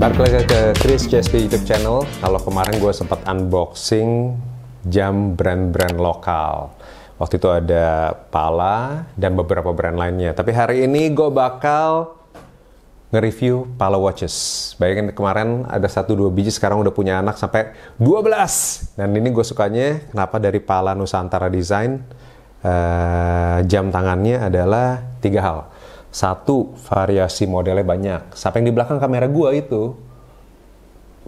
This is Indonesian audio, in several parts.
Balik lagi ke Chris JSP YouTube channel. Kalau kemarin gue sempat unboxing jam brand-brand lokal. Waktu itu ada Pala dan beberapa brand lainnya. Tapi hari ini gue bakal nge-review Pala Watches. Bayangin kemarin ada satu dua biji, sekarang udah punya anak sampai 12. Dan ini gue sukanya, kenapa dari Pala Nusantara Design, uh, jam tangannya adalah tiga hal. Satu, variasi modelnya banyak. Siapa yang di belakang kamera gua itu,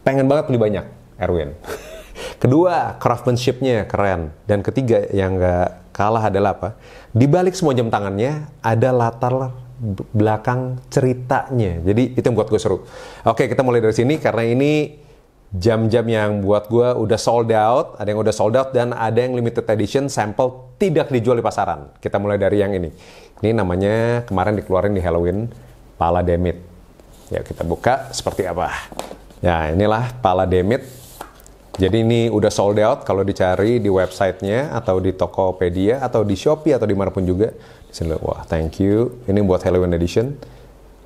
pengen banget beli banyak, Erwin. Kedua, craftsmanshipnya keren. Dan ketiga, yang gak kalah adalah apa? Di balik semua jam tangannya, ada latar belakang ceritanya. Jadi itu yang buat gue seru. Oke, kita mulai dari sini karena ini jam-jam yang buat gue udah sold out, ada yang udah sold out dan ada yang limited edition sampel tidak dijual di pasaran. Kita mulai dari yang ini. Ini namanya kemarin dikeluarin di Halloween, pala demit. Ya kita buka seperti apa. Ya inilah pala demit. Jadi ini udah sold out kalau dicari di websitenya atau di Tokopedia atau di Shopee atau dimanapun juga. sini, wah thank you. Ini buat Halloween edition.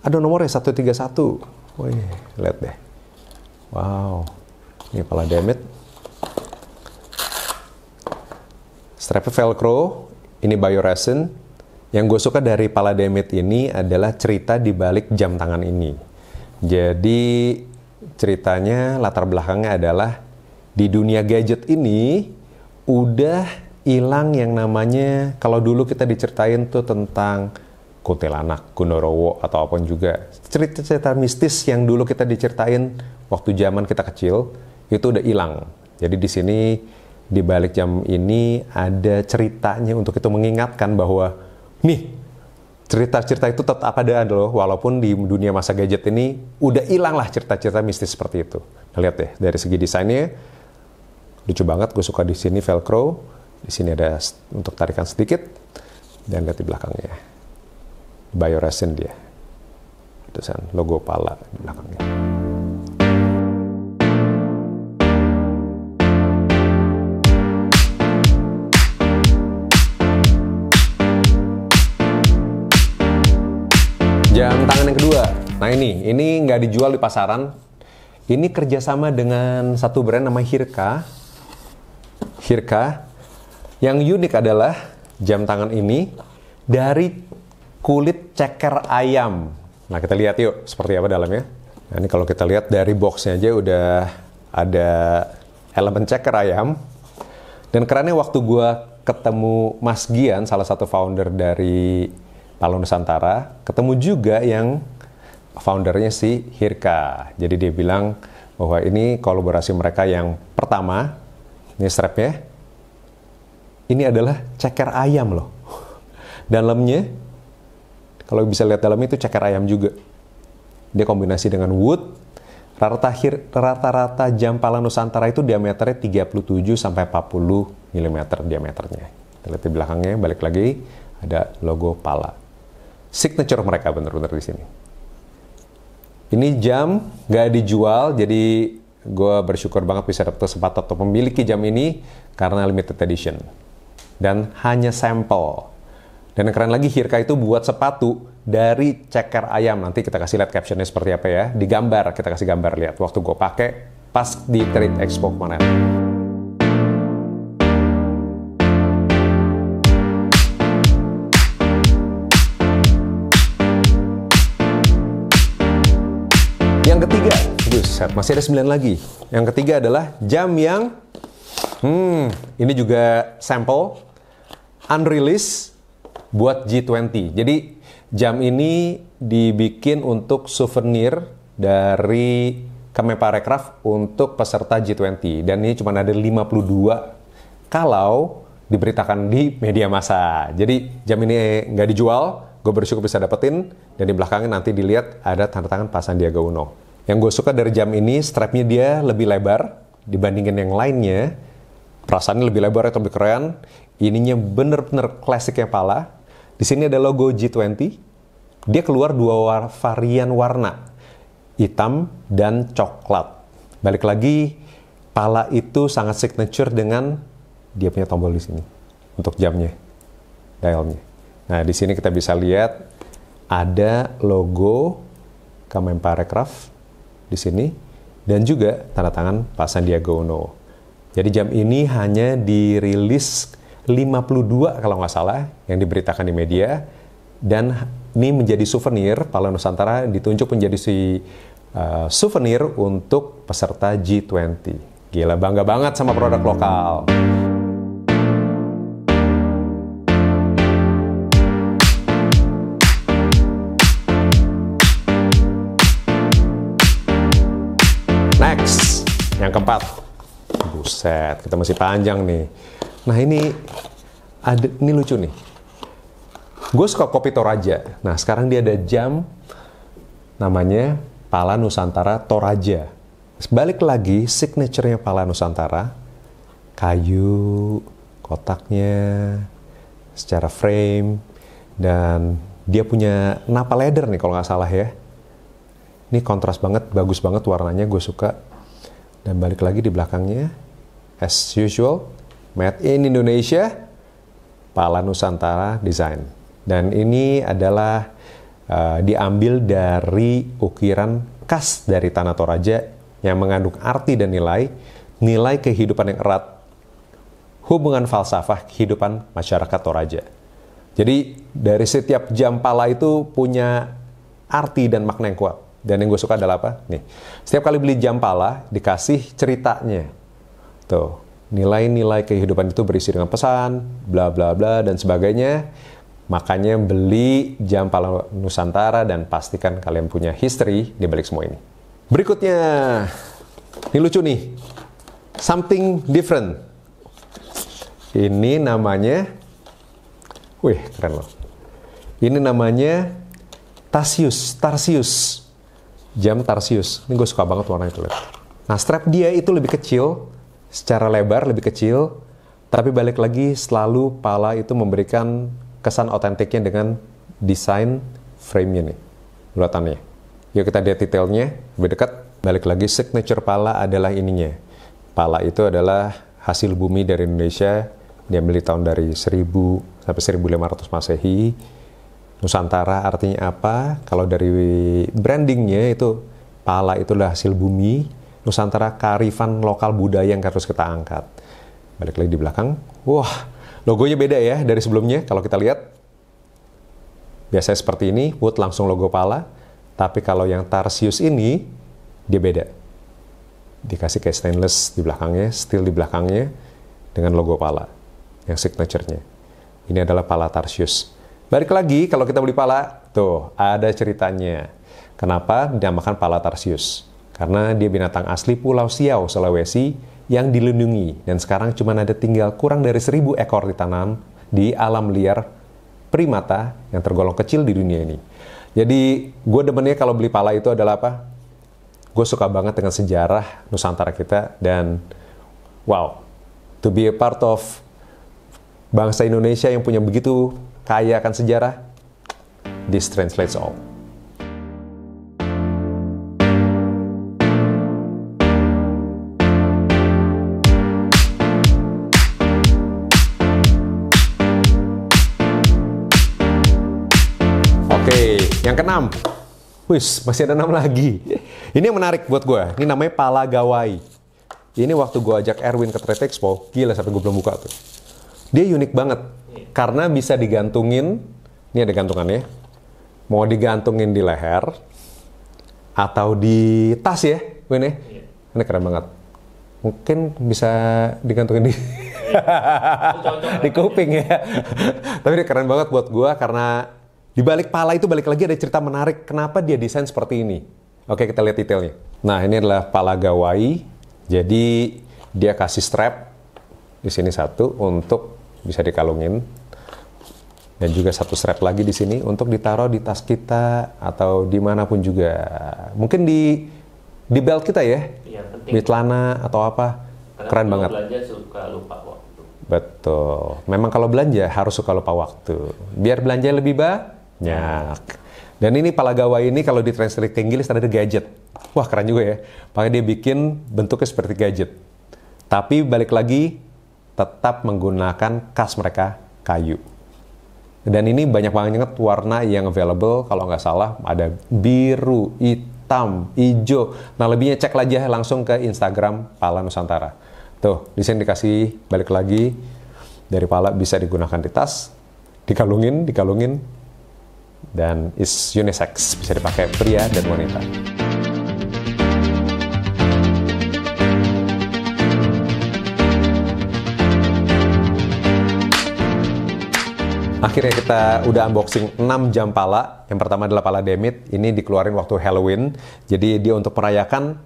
Ada nomornya 131. Wih, lihat deh. Wow. Ini pala demit. Strapnya velcro. Ini bioresin yang gue suka dari Pala Demit ini adalah cerita di balik jam tangan ini. Jadi ceritanya latar belakangnya adalah di dunia gadget ini udah hilang yang namanya kalau dulu kita diceritain tuh tentang kuntilanak, gunorowo atau apapun juga. Cerita-cerita mistis yang dulu kita diceritain waktu zaman kita kecil itu udah hilang. Jadi di sini di balik jam ini ada ceritanya untuk itu mengingatkan bahwa nih cerita-cerita itu tetap ada loh walaupun di dunia masa gadget ini udah hilang lah cerita-cerita mistis seperti itu nah, lihat deh dari segi desainnya lucu banget gue suka di sini velcro di sini ada untuk tarikan sedikit dan lihat di belakangnya bioresin dia itu logo pala di belakangnya Jam tangan yang kedua. Nah ini, ini nggak dijual di pasaran. Ini kerjasama dengan satu brand nama Hirka. Hirka. Yang unik adalah jam tangan ini dari kulit ceker ayam. Nah kita lihat yuk seperti apa dalamnya. Nah ini kalau kita lihat dari boxnya aja udah ada elemen ceker ayam. Dan kerennya waktu gua ketemu Mas Gian, salah satu founder dari Palu Nusantara, ketemu juga yang foundernya si Hirka. Jadi dia bilang bahwa ini kolaborasi mereka yang pertama, ini strapnya, ini adalah ceker ayam loh. Dalamnya, kalau bisa lihat dalamnya itu ceker ayam juga. Dia kombinasi dengan wood, rata-rata jam Palu Nusantara itu diameternya 37 sampai 40 mm diameternya. Lihat di belakangnya, balik lagi, ada logo pala signature mereka bener-bener di sini. Ini jam gak dijual, jadi gue bersyukur banget bisa dapet kesempatan atau memiliki jam ini karena limited edition. Dan hanya sampel. Dan yang keren lagi, Hirka itu buat sepatu dari ceker ayam. Nanti kita kasih lihat captionnya seperti apa ya. Di gambar, kita kasih gambar lihat. Waktu gue pakai pas di Trade Expo kemarin. Yang ketiga, buset, masih ada 9 lagi. Yang ketiga adalah jam yang hmm, ini juga sampel unreleased buat G20. Jadi jam ini dibikin untuk souvenir dari Kemenparekraf untuk peserta G20 dan ini cuma ada 52 kalau diberitakan di media massa. Jadi jam ini nggak dijual, gue bersyukur bisa dapetin dan di belakangnya nanti dilihat ada tanda tangan Pak Sandiaga Uno. Yang gue suka dari jam ini, strapnya dia lebih lebar dibandingin yang lainnya. Perasaannya lebih lebar atau lebih keren. Ininya bener-bener klasiknya pala. Di sini ada logo G20. Dia keluar dua war varian warna, hitam dan coklat. Balik lagi, pala itu sangat signature dengan dia punya tombol di sini untuk jamnya, dialnya. Nah, di sini kita bisa lihat ada logo Kamen Parecraft di sini dan juga tanda tangan Pak Sandiaga Uno. Jadi jam ini hanya dirilis 52 kalau nggak salah yang diberitakan di media dan ini menjadi souvenir Palau Nusantara ditunjuk menjadi si uh, souvenir untuk peserta G20. Gila bangga banget sama produk lokal. Yang keempat, buset, kita masih panjang nih. Nah ini, ada, ini lucu nih. Gue suka kopi Toraja. Nah sekarang dia ada jam namanya Pala Nusantara Toraja. Balik lagi, signaturenya Pala Nusantara, kayu, kotaknya, secara frame, dan dia punya napa leather nih kalau nggak salah ya. Ini kontras banget, bagus banget warnanya, gue suka dan balik lagi di belakangnya as usual made in Indonesia Pala Nusantara Design dan ini adalah uh, diambil dari ukiran khas dari Tanah Toraja yang mengandung arti dan nilai nilai kehidupan yang erat hubungan falsafah kehidupan masyarakat Toraja jadi dari setiap jam pala itu punya arti dan makna yang kuat dan yang gue suka adalah apa? Nih, setiap kali beli jam pala, dikasih ceritanya. Tuh, nilai-nilai kehidupan itu berisi dengan pesan, bla bla bla, dan sebagainya. Makanya beli jam pala Nusantara dan pastikan kalian punya history di balik semua ini. Berikutnya, ini lucu nih, something different. Ini namanya, wih keren loh. Ini namanya Tarsius, Tarsius jam Tarsius. Ini gue suka banget warna itu. Nah, strap dia itu lebih kecil, secara lebar lebih kecil, tapi balik lagi selalu pala itu memberikan kesan otentiknya dengan desain frame-nya nih, bulatannya. Yuk kita lihat detailnya lebih dekat. Balik lagi, signature pala adalah ininya. Pala itu adalah hasil bumi dari Indonesia, Dia di tahun dari 1000 sampai 1500 Masehi, Nusantara artinya apa? Kalau dari brandingnya itu pala itulah hasil bumi, Nusantara karifan lokal budaya yang harus kita angkat. Balik lagi di belakang, wah logonya beda ya dari sebelumnya. Kalau kita lihat, biasanya seperti ini, wood langsung logo pala. Tapi kalau yang Tarsius ini, dia beda. Dikasih kayak stainless di belakangnya, steel di belakangnya, dengan logo pala yang signaturenya. Ini adalah pala Tarsius. Balik lagi kalau kita beli pala, tuh ada ceritanya. Kenapa dinamakan pala Tarsius? Karena dia binatang asli Pulau Siau, Sulawesi yang dilindungi dan sekarang cuma ada tinggal kurang dari seribu ekor ditanam di alam liar primata yang tergolong kecil di dunia ini. Jadi gue demennya kalau beli pala itu adalah apa? Gue suka banget dengan sejarah Nusantara kita dan wow, to be a part of bangsa Indonesia yang punya begitu kaya akan sejarah? This translates all. Oke, yang keenam. Wih, masih ada enam lagi. Ini yang menarik buat gue. Ini namanya pala gawai. Ini waktu gue ajak Erwin ke Trade Expo, gila sampai gue belum buka tuh. Dia unik banget karena bisa digantungin, ini ada gantungannya, ya. mau digantungin di leher, atau di tas ya, Win ya? Iya. Ini keren banget. Mungkin bisa digantungin di di kuping ya. Tapi ini keren banget buat gue karena di balik pala itu balik lagi ada cerita menarik kenapa dia desain seperti ini. Oke kita lihat detailnya. Nah ini adalah pala gawai. Jadi dia kasih strap di sini satu untuk bisa dikalungin dan juga satu strap lagi di sini untuk ditaruh di tas kita atau dimanapun juga mungkin di di belt kita ya, ya di celana atau apa Karena keren banget belanja suka lupa waktu betul memang kalau belanja harus suka lupa waktu biar belanja lebih banyak dan ini palagawa ini kalau di translate ke Inggris ada gadget wah keren juga ya pakai dia bikin bentuknya seperti gadget tapi balik lagi tetap menggunakan kas mereka kayu dan ini banyak banget warna yang available kalau nggak salah ada biru, hitam, hijau. Nah lebihnya cek aja ya, langsung ke Instagram Pala Nusantara. Tuh, di sini dikasih balik lagi dari pala bisa digunakan di tas, dikalungin, dikalungin, dan is unisex bisa dipakai pria dan wanita. Akhirnya kita udah unboxing 6 jam pala. Yang pertama adalah pala Demit. Ini dikeluarin waktu Halloween. Jadi dia untuk merayakan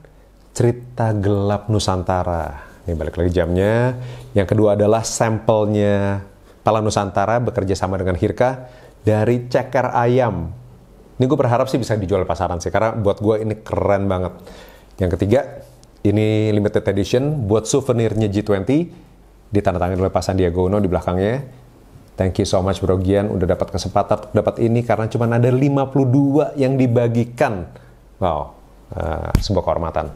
cerita gelap Nusantara. Ini balik lagi jamnya. Yang kedua adalah sampelnya Pala Nusantara bekerja sama dengan Hirka dari ceker ayam. Ini gue berharap sih bisa dijual di pasaran sih, karena buat gue ini keren banget. Yang ketiga, ini limited edition buat souvenirnya G20 ditandatangani oleh Pak Sandiaga Uno di belakangnya Thank you so much Bro Gian udah dapat kesempatan dapat ini karena cuma ada 52 yang dibagikan. Wow, uh, sebuah kehormatan.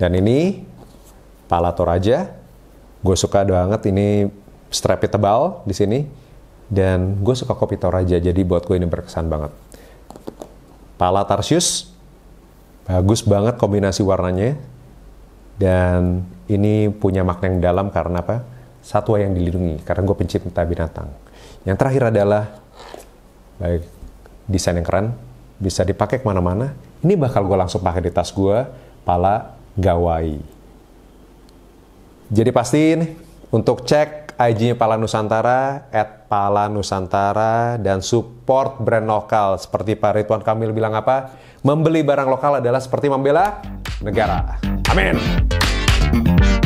Dan ini pala toraja. Gue suka banget ini strapnya tebal di sini dan gue suka kopi toraja jadi buat gue ini berkesan banget. Pala Tarsius bagus banget kombinasi warnanya dan ini punya makna yang dalam karena apa? satwa yang dilindungi karena gue pencinta binatang. Yang terakhir adalah baik desain yang keren, bisa dipakai kemana-mana. Ini bakal gue langsung pakai di tas gue, pala gawai. Jadi pastiin untuk cek IG-nya Pala Nusantara, at Pala Nusantara, dan support brand lokal. Seperti Pak Ridwan Kamil bilang apa? Membeli barang lokal adalah seperti membela negara. Amin.